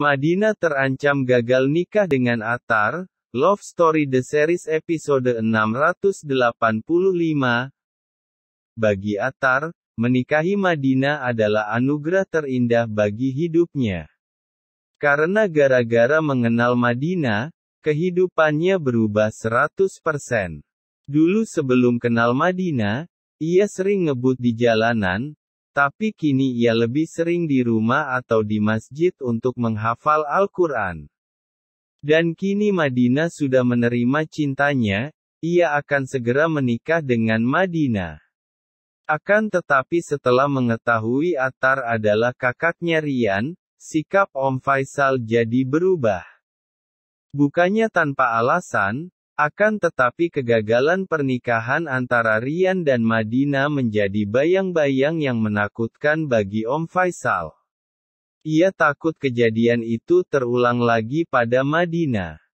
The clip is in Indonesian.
Madina terancam gagal nikah dengan Atar, Love Story The Series episode 685. Bagi Atar, menikahi Madina adalah anugerah terindah bagi hidupnya. Karena gara-gara mengenal Madina, kehidupannya berubah 100%. Dulu sebelum kenal Madina, ia sering ngebut di jalanan, tapi kini ia lebih sering di rumah atau di masjid untuk menghafal Al-Quran. Dan kini Madinah sudah menerima cintanya, ia akan segera menikah dengan Madinah. Akan tetapi setelah mengetahui Atar adalah kakaknya Rian, sikap Om Faisal jadi berubah. Bukannya tanpa alasan, akan tetapi kegagalan pernikahan antara Rian dan Madina menjadi bayang-bayang yang menakutkan bagi Om Faisal. Ia takut kejadian itu terulang lagi pada Madina.